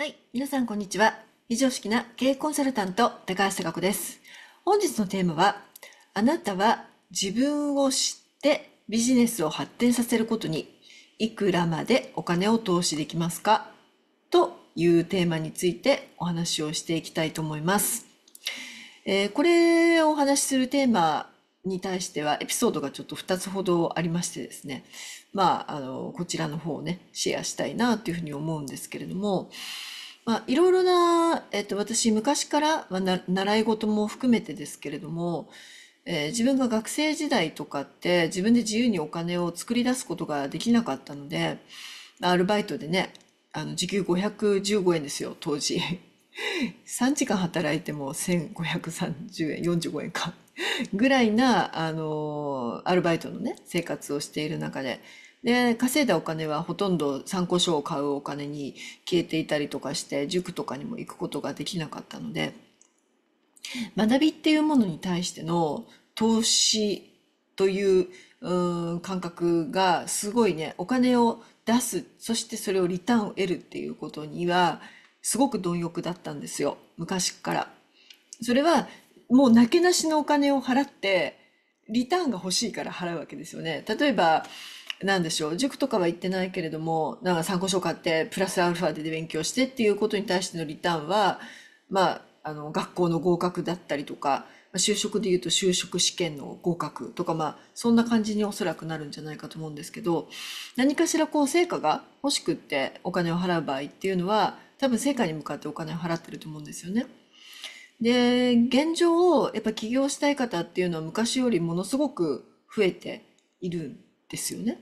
はい。皆さん、こんにちは。非常識な経営コンサルタント、高橋貴子です。本日のテーマは、あなたは自分を知ってビジネスを発展させることに、いくらまでお金を投資できますかというテーマについてお話をしていきたいと思います。えー、これをお話しするテーマに対してはエピソードがちょっと2つほどありましてですね、まあ、あのこちらの方をねシェアしたいなというふうに思うんですけれども、まあ、いろいろな、えっと、私昔から、まあ、習い事も含めてですけれども、えー、自分が学生時代とかって自分で自由にお金を作り出すことができなかったのでアルバイトでねあの時給515円ですよ当時3 時間働いても1530円45円か。ぐらいな、あの、アルバイトのね、生活をしている中で、で、稼いだお金はほとんど参考書を買うお金に消えていたりとかして、塾とかにも行くことができなかったので、学びっていうものに対しての投資というう感覚がすごいね、お金を出す、そしてそれをリターンを得るっていうことには、すごく貪欲だったんですよ、昔から。それはもうなけなしのお金を払って、リターンが欲しいから払うわけですよね。例えば、何でしょう、塾とかは行ってないけれども、なんか参考書買って、プラスアルファで勉強してっていうことに対してのリターンは、まあ、あの、学校の合格だったりとか、就職で言うと就職試験の合格とか、まあ、そんな感じにおそらくなるんじゃないかと思うんですけど、何かしらこう、成果が欲しくってお金を払う場合っていうのは、多分成果に向かってお金を払ってると思うんですよね。で、現状、やっぱ起業したい方っていうのは昔よりものすごく増えているんですよね。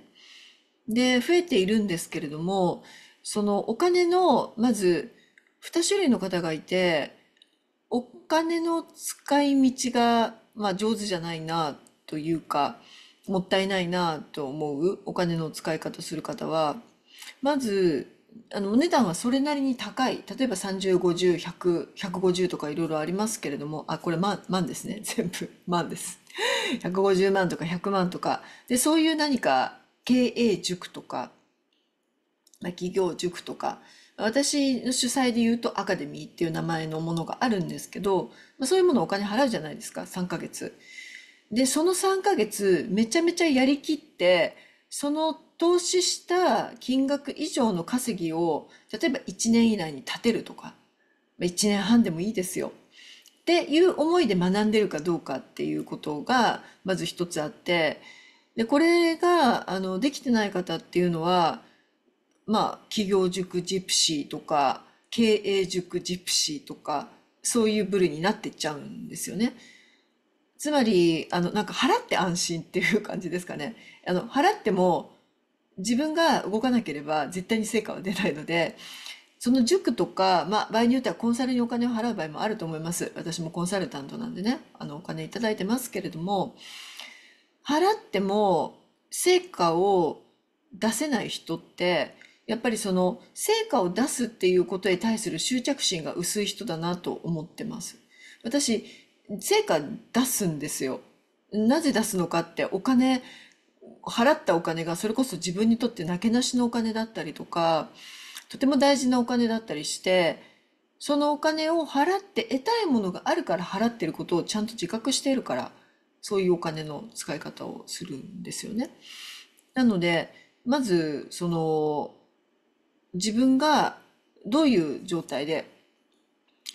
で、増えているんですけれども、そのお金の、まず2種類の方がいて、お金の使い道が、まあ、上手じゃないなというか、もったいないなと思うお金の使い方する方は、まずあのお値段はそれなりに高い例えば3050100150とかいろいろありますけれどもあこれ万万ですね 全部万です150万とか100万とかでそういう何か経営塾とか、まあ、企業塾とか私の主催で言うとアカデミーっていう名前のものがあるんですけど、まあ、そういうものお金払うじゃないですか3ヶ月でその3ヶ月めちゃめちゃやりきってその投資した金額以上の稼ぎを、例えば1年以内に立てるとか、1年半でもいいですよ。っていう思いで学んでるかどうかっていうことが、まず一つあって、で、これが、あの、できてない方っていうのは、まあ、企業塾ジプシーとか、経営塾ジプシーとか、そういう部類になってっちゃうんですよね。つまり、あの、なんか払って安心っていう感じですかね。あの、払っても自分が動かなければ絶対に成果は出ないので、その塾とか、まあ、場合によってはコンサルにお金を払う場合もあると思います。私もコンサルタントなんでね、あの、お金いただいてますけれども、払っても成果を出せない人って、やっぱりその成果を出すっていうことに対する執着心が薄い人だなと思ってます。私、成果出すんですよ。なぜ出すのかってお金、払ったお金がそれこそ自分にとってなけなしのお金だったりとか、とても大事なお金だったりして、そのお金を払って得たいものがあるから払ってることをちゃんと自覚しているから、そういうお金の使い方をするんですよね。なので、まず、その、自分がどういう状態で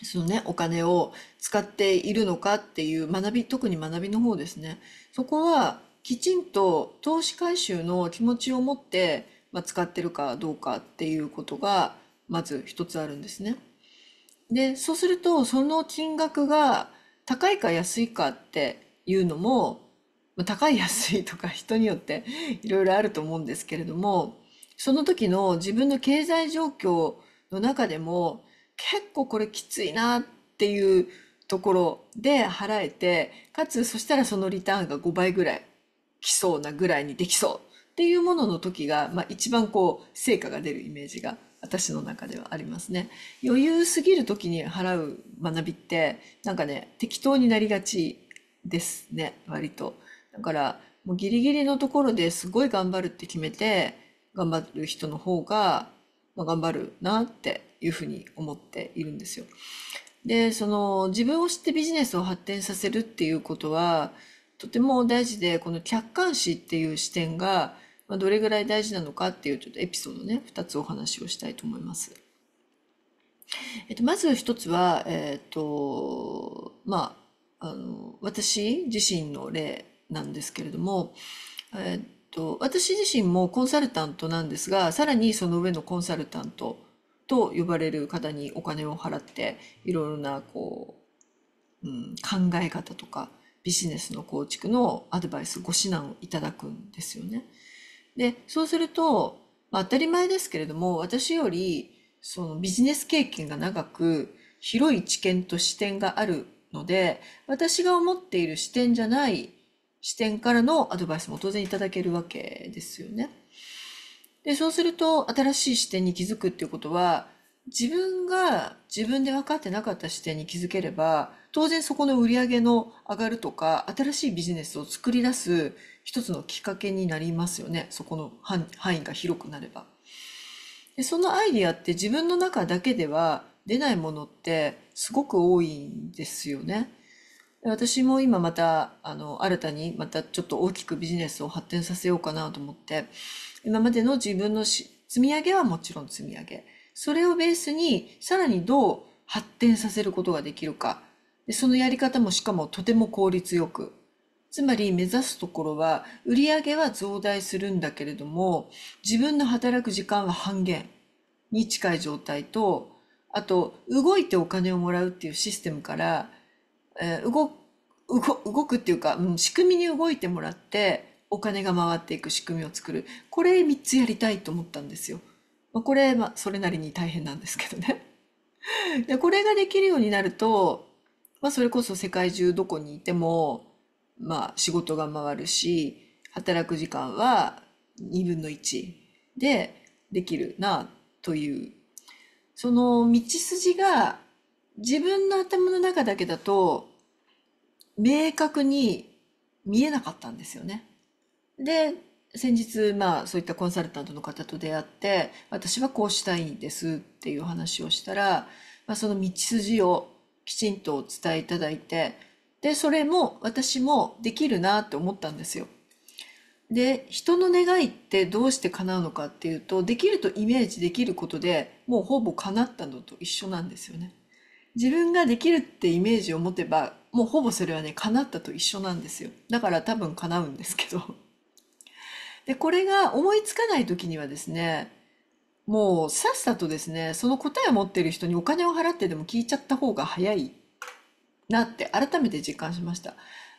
そのね、お金を使っているのかっていう学び、特に学びの方ですね。そこはきちんと投資回収の気持ちを持って、まあ、使ってるかどうかっていうことが、まず一つあるんですね。で、そうすると、その金額が高いか安いかっていうのも、まあ、高い安いとか人によっていろいろあると思うんですけれども、その時の自分の経済状況の中でも、結構これきついなっていうところで払えてかつそしたらそのリターンが5倍ぐらい来そうなぐらいにできそうっていうものの時が、まあ、一番こう成果が出るイメージが私の中ではありますね。余裕すぎる時に払う学びってなんかね適当になりがちですね割と。だからもうギリギリのところですごい頑張るって決めて頑張る人の方がまあ、頑張るなっていうふうに思っているんですよ。でその自分を知ってビジネスを発展させるっていうことはとても大事でこの客観視っていう視点がどれぐらい大事なのかっていうちょっとエピソードね二つお話をしたいと思います。えっと、まず一つは、えっとまあ、あの私自身の例なんですけれども、えっと、私自身もコンサルタントなんですが、さらにその上のコンサルタントと呼ばれる方にお金を払って、いろいろなこう、うん、考え方とかビジネスの構築のアドバイス、ご指南をいただくんですよね。で、そうすると、まあ、当たり前ですけれども、私よりそのビジネス経験が長く、広い知見と視点があるので、私が思っている視点じゃない視点からのアドバイスも当然いただけるわけですよね。で、そうすると新しい視点に気づくっていうことは、自分が自分で分かってなかった視点に気づければ、当然そこの売り上げの上がるとか、新しいビジネスを作り出す一つのきっかけになりますよね。そこの範囲が広くなれば。でそのアイディアって自分の中だけでは出ないものってすごく多いんですよね。私も今また、あの、新たにまたちょっと大きくビジネスを発展させようかなと思って、今までの自分のし積み上げはもちろん積み上げ。それをベースに、さらにどう発展させることができるか。でそのやり方もしかもとても効率よく。つまり目指すところは、売り上げは増大するんだけれども、自分の働く時間は半減に近い状態と、あと、動いてお金をもらうっていうシステムから、えー、動動くっていうか、うん、仕組みに動いてもらってお金が回っていく仕組みを作るこれ3つやりたいと思ったんですよ。まあ、これ、まあ、それなりに大変なんですけどね。でこれができるようになると、まあ、それこそ世界中どこにいても、まあ、仕事が回るし働く時間は2分の1でできるなというその道筋が自分の頭の中だけだと、明確に見えなかったんですよね。で、先日、まあ、そういったコンサルタントの方と出会って、私はこうしたいんですっていう話をしたら、まあ、その道筋をきちんとお伝えいただいて、で、それも私もできるなって思ったんですよ。で、人の願いってどうして叶うのかっていうと、できるとイメージできることでもうほぼ叶ったのと一緒なんですよね。自分ができるってイメージを持てば、もうほぼそれはね、叶ったと一緒なんですよ。だから多分叶うんですけど。で、これが思いつかない時にはですね、もうさっさとですね、その答えを持ってる人にお金を払ってでも聞いちゃった方が早いなって改めて実感しました。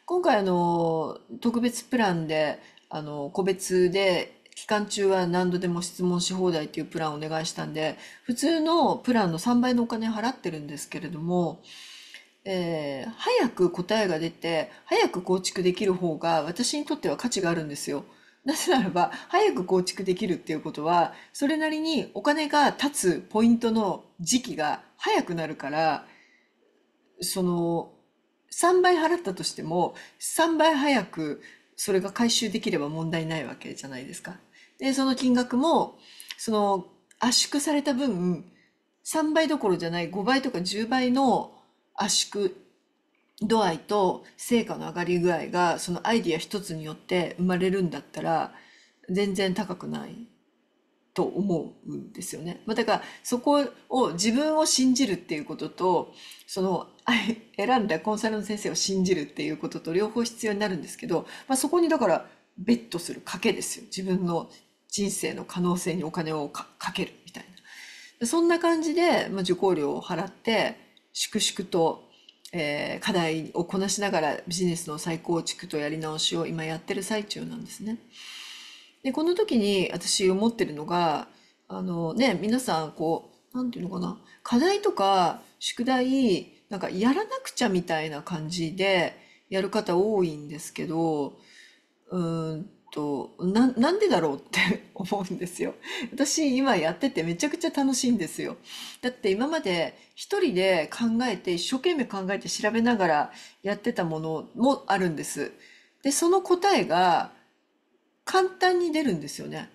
今回あの、特別プランで、あの、個別で期間中は何度でも質問し放題っていうプランをお願いしたんで、普通のプランの3倍のお金払ってるんですけれども、えー、早く答えが出て、早く構築できる方が私にとっては価値があるんですよ。なぜならば、早く構築できるっていうことは、それなりにお金が立つポイントの時期が早くなるから、その、3倍払ったとしても、3倍早くそれが回収できれば問題ないわけじゃないですか。で、その金額も、その圧縮された分、3倍どころじゃない5倍とか10倍の圧縮度合いと成果の上がり具合が、そのアイディア一つによって生まれるんだったら、全然高くないと思うんですよね。まあ、だからそこを自分を信じるっていうこととその選んだコンサルの先生を信じるっていうことと両方必要になるんですけど、まあ、そこにだからベットする賭けですよ自分の人生の可能性にお金をかけるみたいな。そんな感じで、まあ、受講料を払って、粛々と、えー、課題をこなしながらビジネスの再構築とやり直しを今やってる最中なんですね。で、この時に私思ってるのが、あのね、皆さんこう、なんていうのかな、課題とか宿題、なんかやらなくちゃみたいな感じでやる方多いんですけど、うんとななんでだろうって 思うんですよ。私今やっててめちゃくちゃ楽しいんですよ。だって今まで一人で考えて一生懸命考えて調べながらやってたものもあるんです。でその答えが簡単に出るんですよね。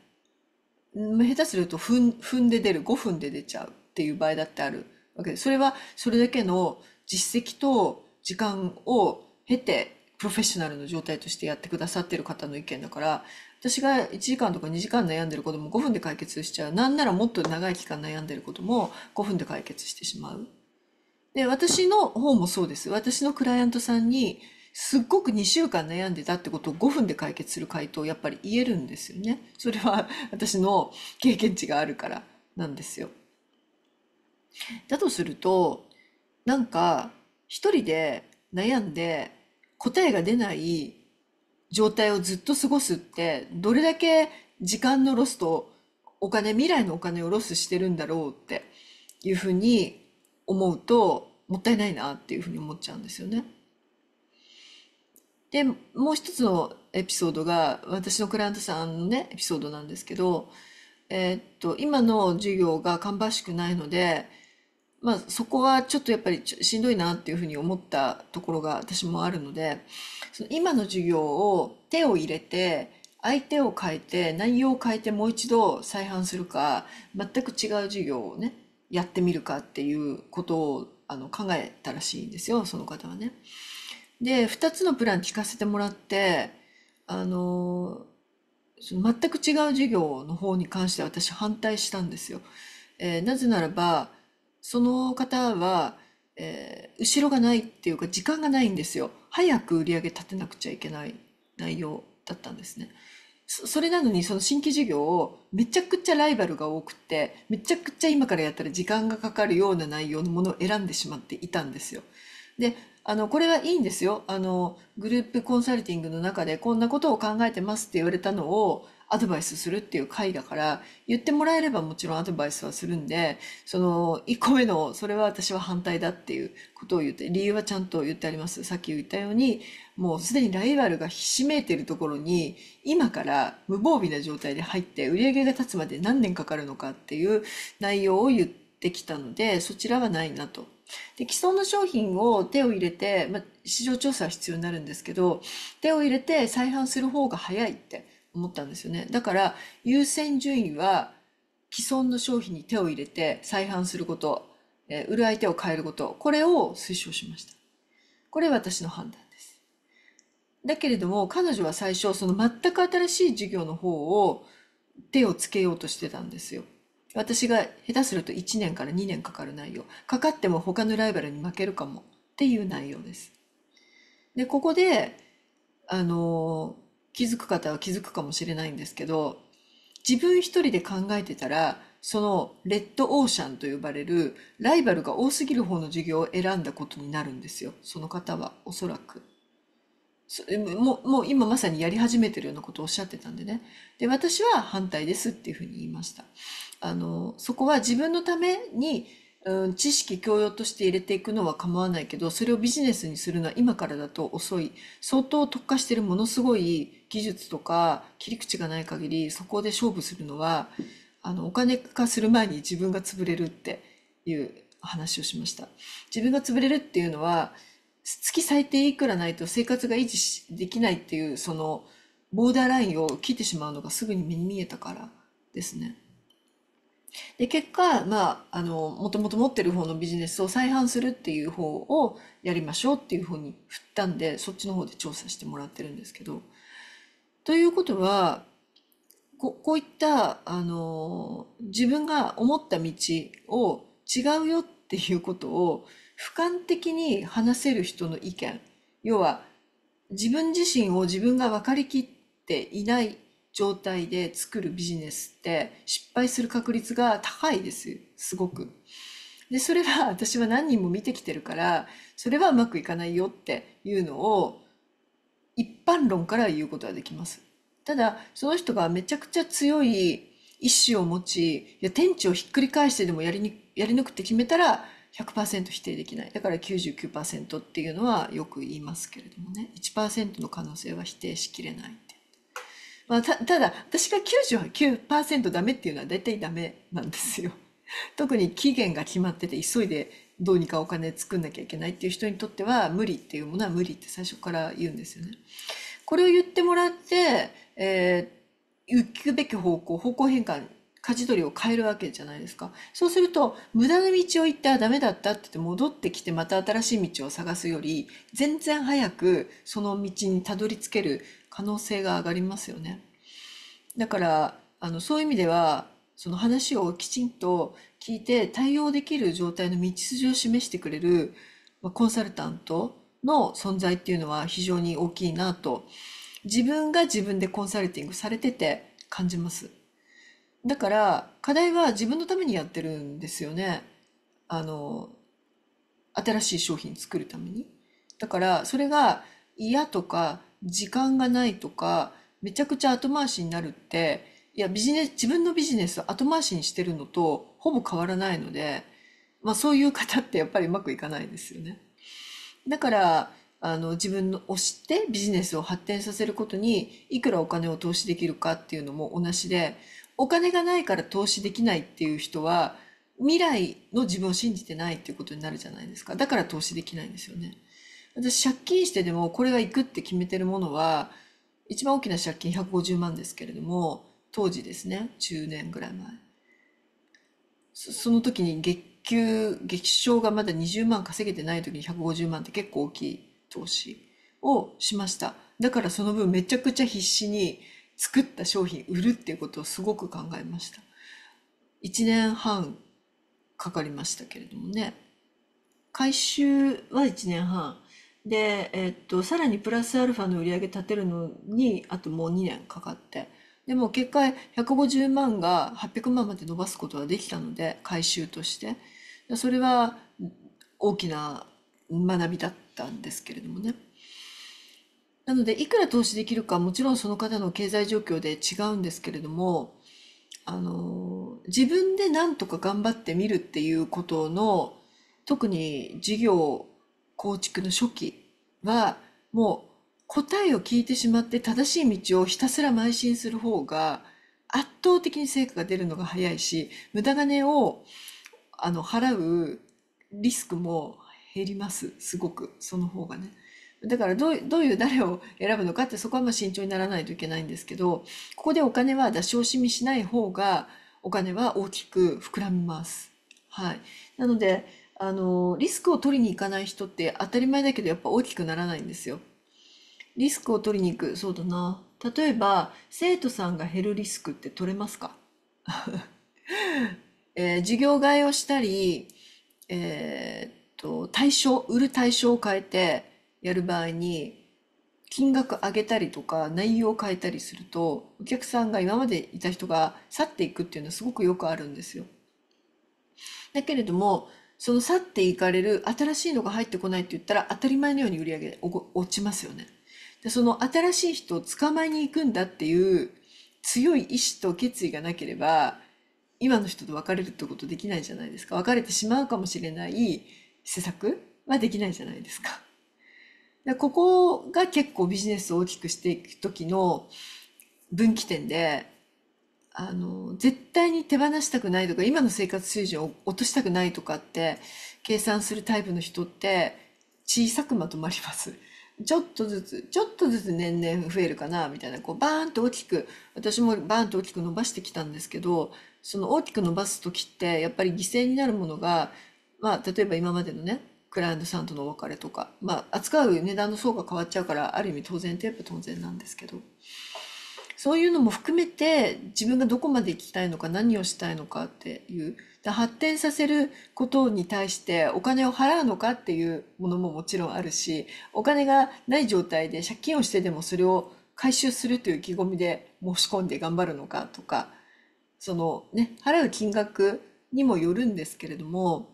下手すると踏んで出る5分で出ちゃうっていう場合だってあるわけでそれはそれだけの実績と時間を経てプロフェッショナルの状態としてやってくださってる方の意見だから私が1時間とか2時間悩んでることも5分で解決しちゃうなんならもっと長い期間悩んでることも5分で解決してしまうで私の方もそうです私のクライアントさんにすっごく2週間悩んでたってことを5分で解決する回答やっぱり言えるんですよねそれは 私の経験値があるからなんですよだとするとなんか一人で悩んで答えが出ない状態をずっと過ごすってどれだけ時間のロスとお金未来のお金をロスしてるんだろうっていうふうに思うともったいないなっていうふうに思っちゃうんですよね。でもう一つのエピソードが私のクライアントさんのねエピソードなんですけど、えー、っと今の授業が芳しくないのでまあ、そこはちょっとやっぱりしんどいなっていうふうに思ったところが私もあるのでその今の授業を手を入れて相手を変えて内容を変えてもう一度再販するか全く違う授業をねやってみるかっていうことをあの考えたらしいんですよその方はね。で2つのプラン聞かせてもらってあのその全く違う授業の方に関しては私反対したんですよ。えー、なぜならばその方は、えー、後ろがないっていうか時間がないんですよ早く売り上げ立てなくちゃいけない内容だったんですねそれなのにその新規事業をめちゃくちゃライバルが多くてめちゃくちゃ今からやったら時間がかかるような内容のものを選んでしまっていたんですよであのこれはいいんですよあのグループコンサルティングの中でこんなことを考えてますって言われたのをアドバイスするっていう回だから、言ってもらえればもちろんアドバイスはするんで、その1個目の、それは私は反対だっていうことを言って、理由はちゃんと言ってあります。さっき言ったように、もうすでにライバルがひしめいてるところに、今から無防備な状態で入って、売り上げが立つまで何年かかるのかっていう内容を言ってきたので、そちらはないなと。で既存の商品を手を入れて、まあ、市場調査は必要になるんですけど手を入れて再販する方が早いって思ったんですよね。だから優先順位は既存の商品に手を入れて再販すること、え売る相手を変えること、これを推奨しました。これ私の判断です。だけれども彼女は最初その全く新しい事業の方を手をつけようとしてたんですよ。私が下手すると1年から2年かかる内容。かかっても他のライバルに負けるかもっていう内容です。で、ここで、あのー気づく方は気づくかもしれないんですけど自分一人で考えてたらそのレッドオーシャンと呼ばれるライバルが多すぎる方の授業を選んだことになるんですよその方はおそらく。それももう今まさにやり始めてるようなことをおっしゃってたんでねで私は反対ですっていうふうに言いましたあのそこは自分のために、うん、知識教養として入れていくのは構わないけどそれをビジネスにするのは今からだと遅い相当特化してるものすごい技術とか切り口がない限りそこで勝負するのはあのお金化する前に自分が潰れるっていう話をしました自分が潰れるっていうのは月最低いくらないと生活が維持できないっていうそのボーダーラインを切ってしまうのがすぐに目に見えたからですね。で結果、まあ、あのもともと持ってる方のビジネスを再販するっていう方をやりましょうっていうふうに振ったんでそっちの方で調査してもらってるんですけどということはここういったあの自分が思った道を違うよっていうことを俯瞰的に話せる人の意見要は自分自身を自分が分かりきっていない状態で作るビジネスって失敗する確率が高いですすごく。でそれは私は何人も見てきてるからそれはうまくいかないよっていうのを一般論から言うことはできます。ただ、その人がめちゃくちゃ強い意志を持ち、いや、天地をひっくり返してでもやりにやり抜くって決めたら、100%否定できない。だから99%っていうのはよく言いますけれどもね。1%の可能性は否定しきれないって。まあ、たただ、私が99%ダメっていうのは大体ダメなんですよ。特に期限が決まってて急いでどうにかお金作んなきゃいけないっていう人にとっては無理っていうものは無理って最初から言うんですよね。これを言ってもらって、えー、行くべき方向方向変換舵取りを変えるわけじゃないですかそうすると無駄な道を行ったらダメだったって言って戻ってきてまた新しい道を探すより全然早くその道にたどり着ける可能性が上がりますよねだからあのそういう意味ではその話をきちんと聞いて対応できる状態の道筋を示してくれる、まコンサルタントの存在っていうのは非常に大きいなと自分が自分でコンサルティングされてて感じますだから課題は自分のためにやってるんですよねあの新しい商品作るためにだからそれが嫌とか時間がないとかめちゃくちゃ後回しになるっていや、ビジネス、自分のビジネス後回しにしてるのとほぼ変わらないので、まあそういう方ってやっぱりうまくいかないですよね。だから、あの、自分の推してビジネスを発展させることに、いくらお金を投資できるかっていうのも同じで、お金がないから投資できないっていう人は、未来の自分を信じてないっていうことになるじゃないですか。だから投資できないんですよね。私、借金してでもこれが行くって決めてるものは、一番大きな借金150万ですけれども、当時ですね10年ぐらい前その時に月給月賞がまだ20万稼げてない時に150万って結構大きい投資をしましただからその分めちゃくちゃ必死に作った商品売るっていうことをすごく考えました1年半かかりましたけれどもね回収は1年半で、えっと、さらにプラスアルファの売り上げ立てるのにあともう2年かかってでも結果150万が800万まで伸ばすことはできたので回収としてそれは大きな学びだったんですけれどもね。なのでいくら投資できるかもちろんその方の経済状況で違うんですけれどもあの自分で何とか頑張ってみるっていうことの特に事業構築の初期はもう答えを聞いてしまって正しい道をひたすら邁進する方が圧倒的に成果が出るのが早いし無駄金をあの払うリスクも減りますすごくその方がね。だからどういう誰を選ぶのかってそこはまあ慎重にならないといけないんですけどここでお金は出し惜しみしない方がお金は大きく膨らみます。はい、なのであのリスクを取りに行かない人って当たり前だけどやっぱ大きくならないんですよ。リスクを取りに行く。そうだな。例えば、生徒さんが減るリスクって取れますか えー、授業替えをしたり、えー、っと、対象、売る対象を変えてやる場合に、金額上げたりとか内容を変えたりするとお客さんが今までいた人が去っていくっていうのはすごくよくあるんですよ。だけれどもその去っていかれる新しいのが入ってこないって言ったら当たり前のように売り上げ落ちますよね。でその新しい人を捕まえに行くんだっていう強い意志と決意がなければ今の人と別れるってことできないじゃないですか別れてしまうかもしれない施策はできないじゃないですか。でここが結構ビジネスを大きくしていく時の分岐点であの絶対に手放したくないとか今の生活水準を落としたくないとかって計算するタイプの人って小さくまとまります。ちょっとずつちょっとずつ年々増えるかなみたいなこうバーンと大きく私もバーンと大きく伸ばしてきたんですけどその大きく伸ばす時ってやっぱり犠牲になるものが、まあ、例えば今までのねクライアントさんとのお別れとか、まあ、扱う値段の層が変わっちゃうからある意味当然といえば当然なんですけど。そういうのも含めて自分がどこまで行きたいのか何をしたいのかっていう発展させることに対してお金を払うのかっていうものももちろんあるしお金がない状態で借金をしてでもそれを回収するという意気込みで申し込んで頑張るのかとかそのね払う金額にもよるんですけれども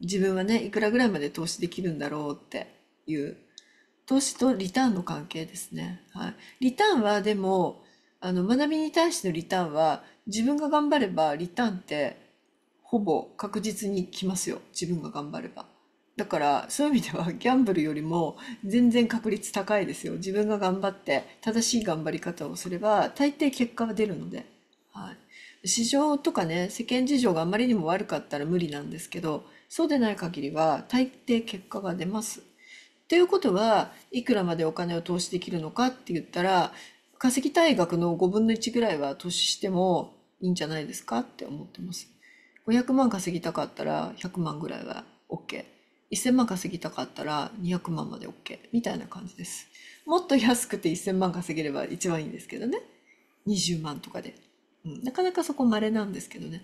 自分はねいくらぐらいまで投資できるんだろうっていう投資とリターンの関係ですね。はい、リターンはでもあの学びに対してのリターンは自分が頑張ればリターンってほぼ確実に来ますよ自分が頑張ればだからそういう意味ではギャンブルよりも全然確率高いですよ自分が頑張って正しい頑張り方をすれば大抵結果は出るので、はい、市場とかね世間事情があまりにも悪かったら無理なんですけどそうでない限りは大抵結果が出ます。ということはいくらまでお金を投資できるのかって言ったら稼ぎたい額の5分の1ぐらいは投資してもいいんじゃないですかって思ってます。500万稼ぎたかったら100万ぐらいは OK。1000万稼ぎたかったら200万まで OK みたいな感じです。もっと安くて1000万稼げれば一番いいんですけどね。20万とかで。うん、なかなかそこ稀なんですけどね。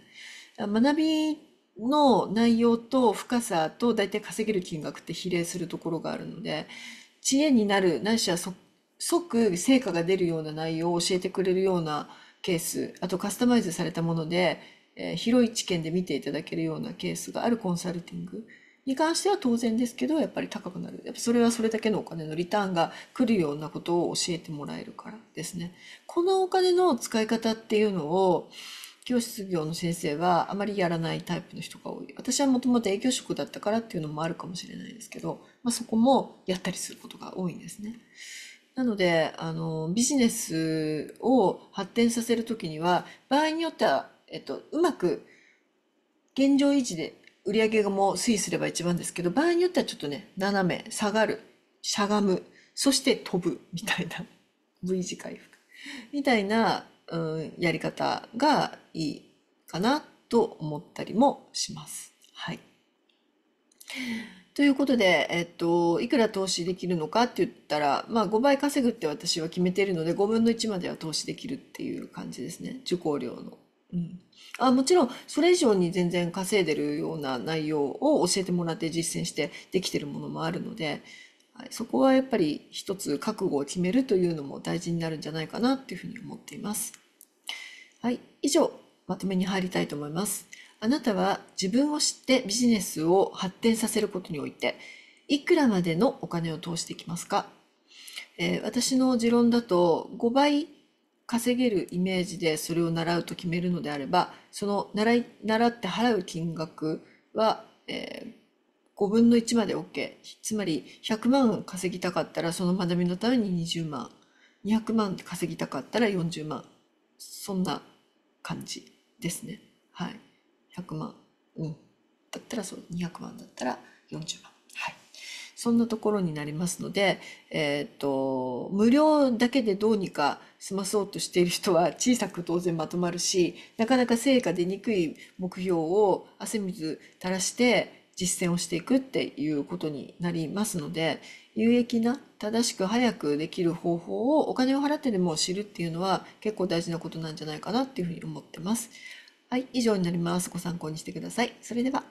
学びの内容と深さと大体稼げる金額って比例するところがあるので、知恵になる、ないしは即即成果が出るような内容を教えてくれるようなケースあとカスタマイズされたもので、広い知見で見ていただけるようなケースがあるコンサルティングに関しては当然ですけどやっぱり高くなるやっぱそれはそれだけのお金のリターンが来るようなことを教えてもらえるからですねこのお金の使い方っていうのを教室業の先生はあまりやらないタイプの人が多い私はもともと営業職だったからっていうのもあるかもしれないですけど、まあ、そこもやったりすることが多いんですね。なので、あの、ビジネスを発展させるときには、場合によっては、えっと、うまく現状維持で売り上げがもう推移すれば一番ですけど、場合によってはちょっとね、斜め、下がる、しゃがむ、そして飛ぶ、みたいな、V 字回復、みたいな、うん、やり方がいいかなと思ったりもします。はい。ということで、えっと、いくら投資できるのかって言ったら、まあ、5倍稼ぐって私は決めてるので、5分の1までは投資できるっていう感じですね。受講料の。うん、あもちろんそれ以上に全然稼いでるような内容を教えてもらって実践してできてるものもあるので、はい、そこはやっぱり一つ覚悟を決めるというのも大事になるんじゃないかなっていうふうに思っています。はい、以上まとめに入りたいと思います。あなたは自分を知ってビジネスを発展させることにおいて、いくらまでのお金を投資できますか、えー、私の持論だと5倍稼げるイメージでそれを習うと決めるのであれば、その習い習って払う金額は、えー、5分の1まで OK。つまり100万稼ぎたかったらその学びのために20万。200万稼ぎたかったら40万。そんな感じですね。はい。100万人だったらそれ200万だったら40万はいそんなところになりますので、えーと無料だけでどうにか済まそうとしている人は小さく当然まとまるしなかなか成果出にくい目標を汗水垂らして実践をしていくっていうことになりますので有益な正しく早くできる方法をお金を払ってでも知るっていうのは結構大事なことなんじゃないかなっていうふうに思ってます。はい、以上になります。ご参考にしてください。それでは。